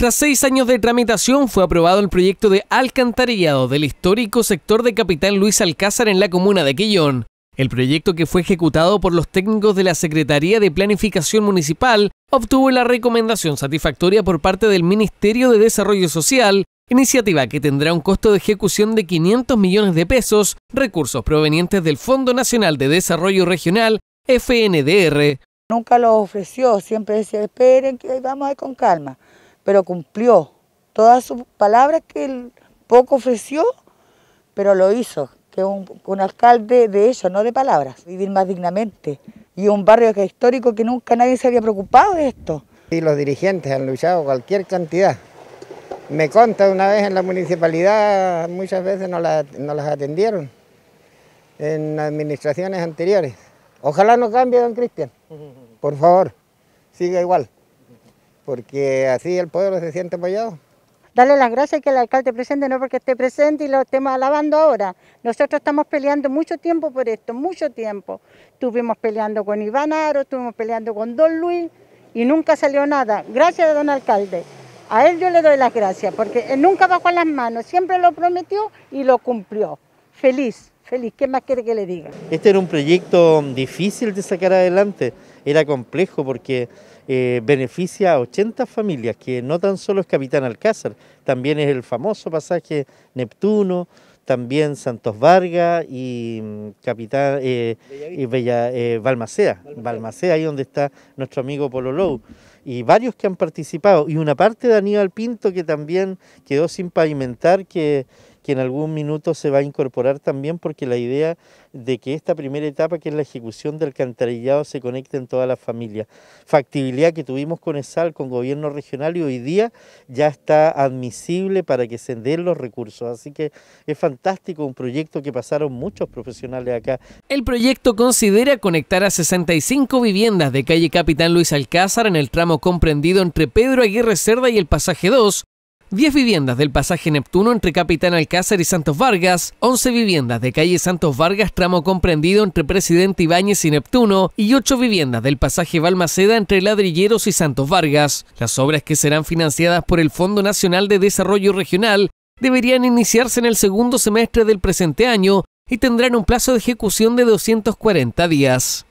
Tras seis años de tramitación, fue aprobado el proyecto de alcantarillado del histórico sector de Capitán Luis Alcázar en la comuna de Quillón. El proyecto que fue ejecutado por los técnicos de la Secretaría de Planificación Municipal obtuvo la recomendación satisfactoria por parte del Ministerio de Desarrollo Social, iniciativa que tendrá un costo de ejecución de 500 millones de pesos, recursos provenientes del Fondo Nacional de Desarrollo Regional, FNDR. Nunca lo ofreció, siempre decía, esperen que vamos a ir con calma pero cumplió todas sus palabras que él poco ofreció, pero lo hizo, que un, alcalde de ellos, no de palabras, vivir más dignamente. Y un barrio que es histórico que nunca nadie se había preocupado de esto. Y los dirigentes han luchado cualquier cantidad. Me conta una vez en la municipalidad, muchas veces no, no las atendieron en administraciones anteriores. Ojalá no cambie, don Cristian, por favor, siga igual porque así el pueblo se siente apoyado. Dale las gracias que el alcalde presente, no porque esté presente y lo estemos alabando ahora. Nosotros estamos peleando mucho tiempo por esto, mucho tiempo. Estuvimos peleando con Iván Aro, estuvimos peleando con Don Luis y nunca salió nada. Gracias a don alcalde. A él yo le doy las gracias porque él nunca bajó las manos, siempre lo prometió y lo cumplió. Feliz, feliz. ¿Qué más quiere que le diga? Este era un proyecto difícil de sacar adelante. Era complejo porque eh, beneficia a 80 familias, que no tan solo es Capitán Alcázar, también es el famoso pasaje Neptuno, también Santos Vargas y mm, Capitán eh, y Bella, eh, ahí donde está nuestro amigo Polo Low, y varios que han participado, y una parte de Aníbal Pinto que también quedó sin pavimentar, que que en algún minuto se va a incorporar también porque la idea de que esta primera etapa, que es la ejecución del alcantarillado, se conecte en toda la familia. Factibilidad que tuvimos con ESAL, con gobierno regional y hoy día ya está admisible para que se den los recursos. Así que es fantástico, un proyecto que pasaron muchos profesionales acá. El proyecto considera conectar a 65 viviendas de calle Capitán Luis Alcázar en el tramo comprendido entre Pedro Aguirre Cerda y el pasaje 2 10 viviendas del pasaje Neptuno entre Capitán Alcázar y Santos Vargas, 11 viviendas de calle Santos Vargas, tramo comprendido entre Presidente Ibáñez y Neptuno, y 8 viviendas del pasaje Balmaceda entre Ladrilleros y Santos Vargas. Las obras que serán financiadas por el Fondo Nacional de Desarrollo Regional deberían iniciarse en el segundo semestre del presente año y tendrán un plazo de ejecución de 240 días.